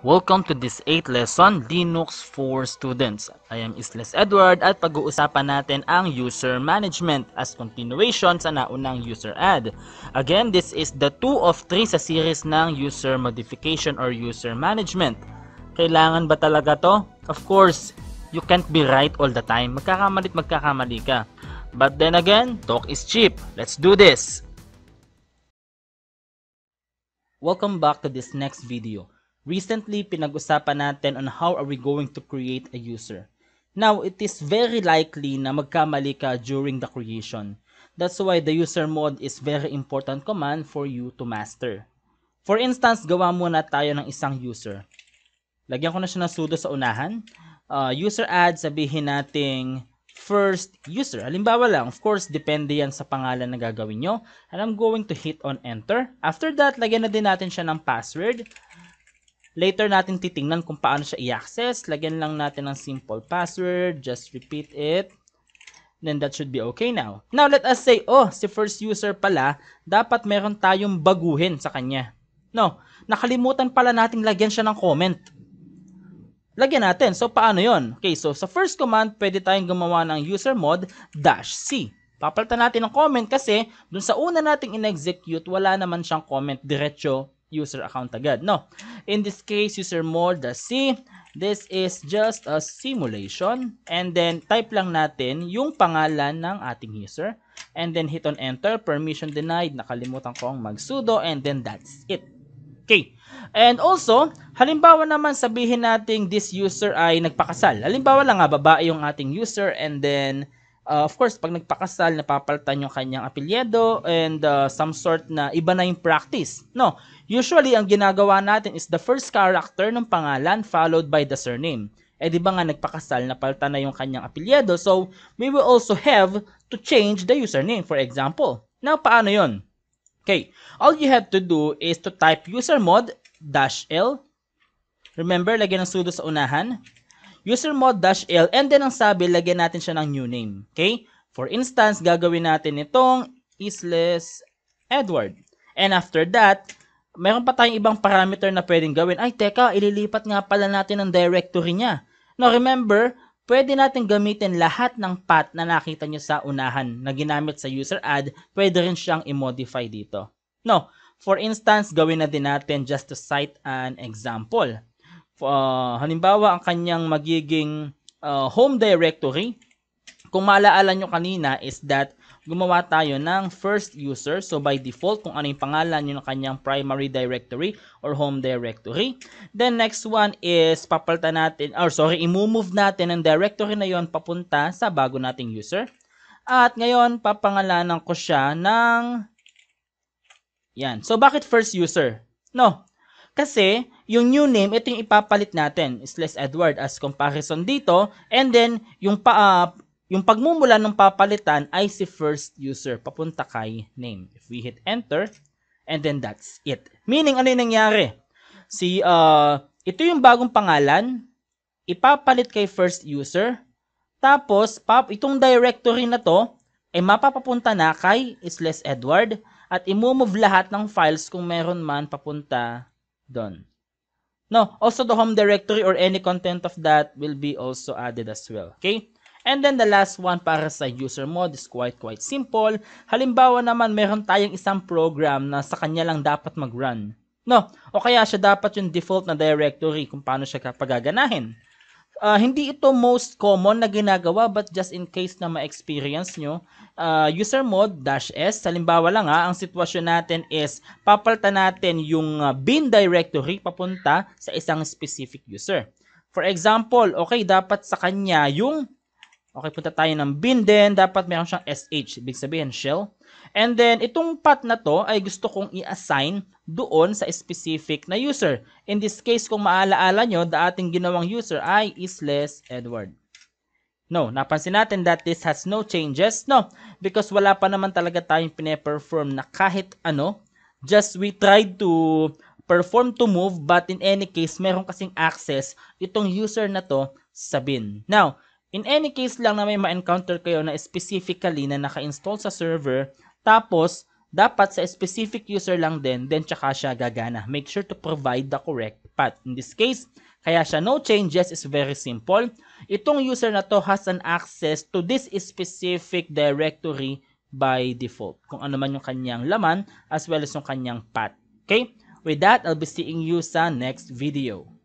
Welcome to this 8th lesson, Linux for Students. I am Isles Edward at pag-uusapan natin ang user management as continuation sa naunang user ad. Again, this is the 2 of 3 sa series ng user modification or user management. Kailangan ba talaga to? Of course, you can't be right all the time. Magkakamali magkakamali ka. But then again, talk is cheap. Let's do this! Welcome back to this next video. Recently, pinag-usapan natin on how are we going to create a user. Now, it is very likely na magkamali ka during the creation. That's why the user mode is very important command for you to master. For instance, gawa muna tayo ng isang user. Lagyan ko na siya ng sudo sa unahan. Uh, user add, sabihin nating first user. Halimbawa lang, of course, depende yan sa pangalan na gagawin nyo. And I'm going to hit on enter. After that, lagyan na din natin siya ng password. Later natin titingnan kung paano siya i-access. Lagyan lang natin ng simple password. Just repeat it. Then that should be okay now. Now let us say, oh, si first user pala, dapat meron tayong baguhin sa kanya. No, nakalimutan pala nating lagyan siya ng comment. Lagyan natin. So paano yon? Okay, so sa first command, pwede tayong gumawa ng user mod dash C. Papalitan natin ng comment kasi dun sa una nating in-execute, wala naman siyang comment. Diretso user account agad. No, in this case, user mode the C. This is just a simulation. And then, type lang natin yung pangalan ng ating user. And then, hit on enter. Permission denied. Nakalimutan ko ang mag-sudo. And then, that's it. Okay. And also, halimbawa naman sabihin nating this user ay nagpakasal. Halimbawa lang nga, babae yung ating user. And then, Uh, of course, pag nagpakasal, napapalitan yung kanyang apelyido and uh, some sort na iba na yung practice. No, usually ang ginagawa natin is the first character ng pangalan followed by the surname. Eh di ba nga nagpakasal, napalitan na yung kanyang apelyido. So, we will also have to change the username for example. Now, paano yon? Okay, all you have to do is to type usermod-l. Remember, lagyan ng sudo sa unahan user mod L, and then ang sabi, lagyan natin siya ng new name. Okay? For instance, gagawin natin itong isless Edward. And after that, mayroon pa tayong ibang parameter na pwedeng gawin. Ay, teka, ililipat nga pala natin ang directory niya. Now, remember, pwede natin gamitin lahat ng path na nakita nyo sa unahan na ginamit sa user add. Pwede rin siyang i-modify dito. No, for instance, gawin na din natin just to cite an example uh, halimbawa ang kanyang magiging uh, home directory. Kung maalaala nyo kanina is that gumawa tayo ng first user. So by default, kung ano yung pangalan yun ng kanyang primary directory or home directory. Then next one is papalta natin, or sorry, imumove natin ang directory na yon papunta sa bago nating user. At ngayon, papangalanan ko siya ng... Yan. So bakit first user? No. Kasi yung new name, ito yung ipapalit natin, slash Edward as comparison dito. And then, yung, pa, uh, yung pagmumula ng papalitan ay si first user, papunta kay name. If we hit enter, and then that's it. Meaning, ano yung nangyari? Si, uh, ito yung bagong pangalan, ipapalit kay first user, tapos, pap, itong directory na to, ay eh, mapapapunta na kay slash Edward, at imove lahat ng files kung meron man papunta doon. No, also the home directory or any content of that will be also added as well. Okay? And then the last one para sa user mode is quite quite simple. Halimbawa naman meron tayong isang program na sa kanya lang dapat mag-run. No, o kaya siya dapat yung default na directory kung paano siya kapagaganahin. Uh, hindi ito most common na ginagawa but just in case na ma-experience nyo, uh, user mode dash S, halimbawa lang ha, ah, ang sitwasyon natin is papalitan natin yung uh, bin directory papunta sa isang specific user. For example, okay, dapat sa kanya yung, okay, punta tayo ng bin din, dapat meron siyang SH, big sabihin shell. And then, itong path na to ay gusto kong i-assign doon sa specific na user. In this case, kung maalaala nyo, the ating ginawang user ay is less Edward. No, napansin natin that this has no changes, no? Because wala pa naman talaga tayong pine-perform na kahit ano. Just we tried to perform to move but in any case, meron kasing access itong user na to sa bin. Now, in any case lang na may ma-encounter kayo na specifically na naka-install sa server tapos dapat sa specific user lang din, then tsaka siya gagana. Make sure to provide the correct path. In this case, kaya siya no changes is very simple. Itong user na to has an access to this specific directory by default. Kung ano man yung kanyang laman as well as yung kanyang path. Okay? With that, I'll be seeing you sa next video.